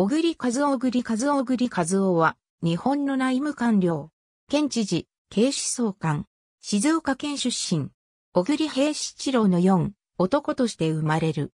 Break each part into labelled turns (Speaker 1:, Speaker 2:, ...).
Speaker 1: 小栗和夫小栗和夫小栗和夫は、日本の内務官僚、県知事、警視総監、静岡県出身、小栗平七郎の四、男として生まれる。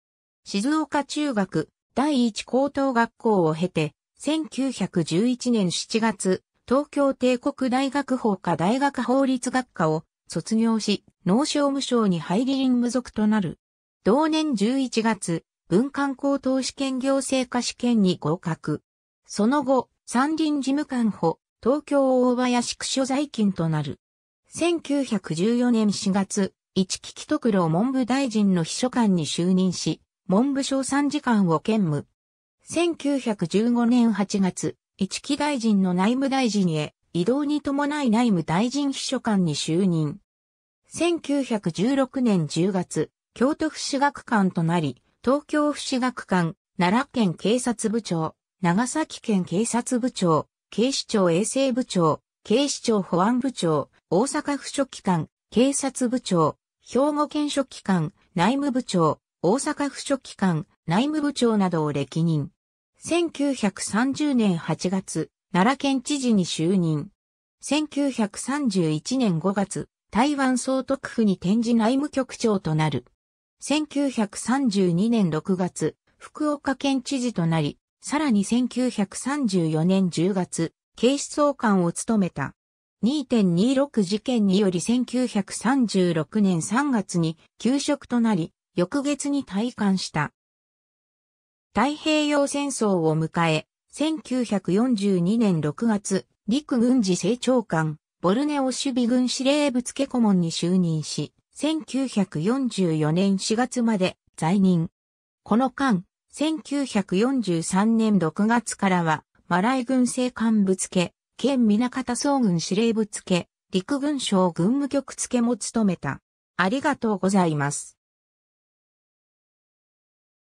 Speaker 1: 静岡中学、第一高等学校を経て、1911年7月、東京帝国大学法科大学法律学科を卒業し、農商務省に入り任無属となる。同年11月、文官高等試験行政科試験に合格。その後、三輪事務官補、東京大林区所在勤となる。1914年4月、一木木徳郎文部大臣の秘書官に就任し、文部省参事官を兼務。1915年8月、市木大臣の内務大臣へ、移動に伴い内務大臣秘書官に就任。1916年10月、京都府私学官となり、東京府市学館、奈良県警察部長、長崎県警察部長、警視庁衛生部長、警視庁保安部長、大阪府書記官、警察部長、兵庫県書記官、内務部長、大阪府書記官、内務部長などを歴任。1930年8月、奈良県知事に就任。1931年5月、台湾総督府に転じ内務局長となる。1932年6月、福岡県知事となり、さらに1934年10月、警視総監を務めた。2.26事件により1936年3月に休職となり、翌月に退官した。太平洋戦争を迎え、1942年6月、陸軍事政長官、ボルネオ守備軍司令部付顧問に就任し、1944年4月まで在任。この間、1943年6月からは、マライ軍政官部付、県南方総軍司令部付、陸軍省軍務局付も務めた。ありがとうございます。